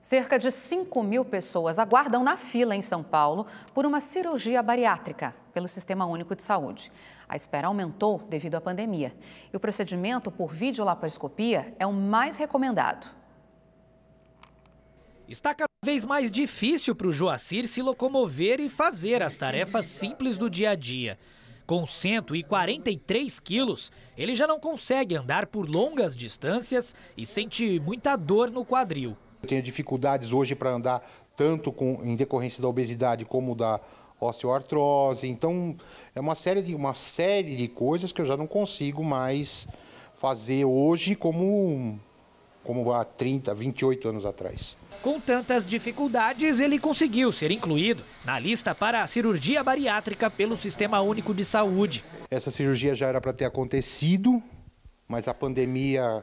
Cerca de 5 mil pessoas aguardam na fila em São Paulo por uma cirurgia bariátrica pelo Sistema Único de Saúde. A espera aumentou devido à pandemia. E o procedimento por videolaparoscopia é o mais recomendado. Está cada vez mais difícil para o Joacir se locomover e fazer as tarefas simples do dia a dia. Com 143 quilos, ele já não consegue andar por longas distâncias e sente muita dor no quadril. Eu tenho dificuldades hoje para andar tanto com, em decorrência da obesidade como da osteoartrose. Então, é uma série de uma série de coisas que eu já não consigo mais fazer hoje como como há 30, 28 anos atrás. Com tantas dificuldades, ele conseguiu ser incluído na lista para a cirurgia bariátrica pelo Sistema Único de Saúde. Essa cirurgia já era para ter acontecido, mas a pandemia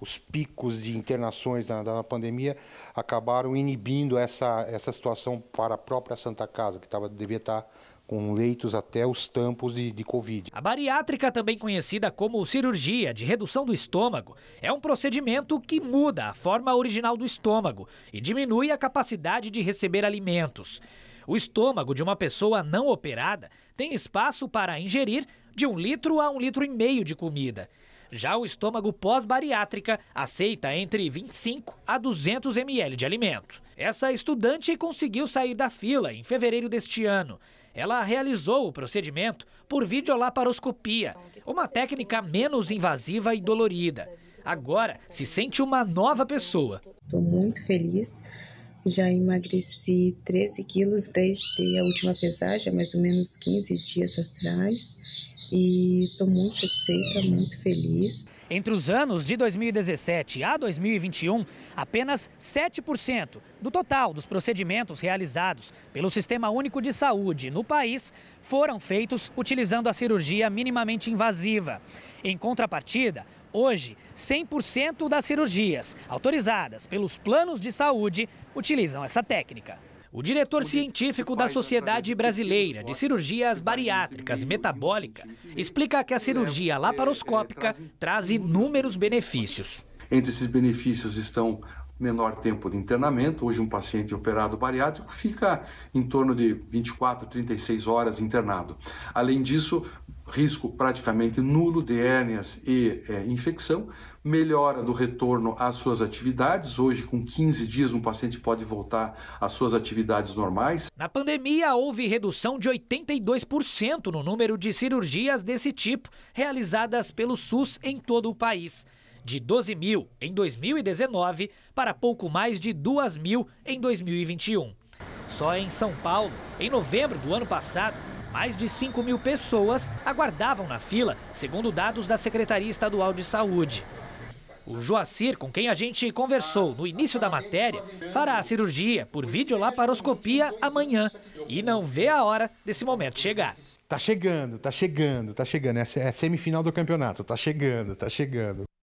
os picos de internações da, pandemia acabaram inibindo essa, essa situação para a própria Santa Casa, que tava, devia estar tá com leitos até os tampos de, de Covid. A bariátrica, também conhecida como cirurgia de redução do estômago, é um procedimento que muda a forma original do estômago e diminui a capacidade de receber alimentos. O estômago de uma pessoa não operada tem espaço para ingerir de um litro a um litro e meio de comida. Já o estômago pós-bariátrica aceita entre 25 a 200 ml de alimento. Essa estudante conseguiu sair da fila em fevereiro deste ano. Ela realizou o procedimento por videolaparoscopia, uma técnica menos invasiva e dolorida. Agora se sente uma nova pessoa. Estou muito feliz. Já emagreci 13 quilos desde a última pesagem, mais ou menos 15 dias atrás e estou muito satisfeita, muito feliz. Entre os anos de 2017 a 2021, apenas 7% do total dos procedimentos realizados pelo Sistema Único de Saúde no país foram feitos utilizando a cirurgia minimamente invasiva. Em contrapartida, Hoje, 100% das cirurgias autorizadas pelos planos de saúde utilizam essa técnica. O diretor científico da Sociedade Brasileira de Cirurgias Bariátricas e Metabólica explica que a cirurgia laparoscópica traz inúmeros benefícios. Entre esses benefícios estão menor tempo de internamento. Hoje, um paciente operado bariátrico fica em torno de 24, 36 horas internado. Além disso, risco praticamente nulo de hérnias e é, infecção, melhora do retorno às suas atividades. Hoje, com 15 dias, um paciente pode voltar às suas atividades normais. Na pandemia, houve redução de 82% no número de cirurgias desse tipo realizadas pelo SUS em todo o país de 12 mil em 2019 para pouco mais de 2 mil em 2021. Só em São Paulo, em novembro do ano passado, mais de 5 mil pessoas aguardavam na fila, segundo dados da Secretaria Estadual de Saúde. O Joacir, com quem a gente conversou no início da matéria, fará a cirurgia por videolaparoscopia amanhã e não vê a hora desse momento chegar. Tá chegando, tá chegando, tá chegando. É, é semifinal do campeonato, tá chegando, tá chegando.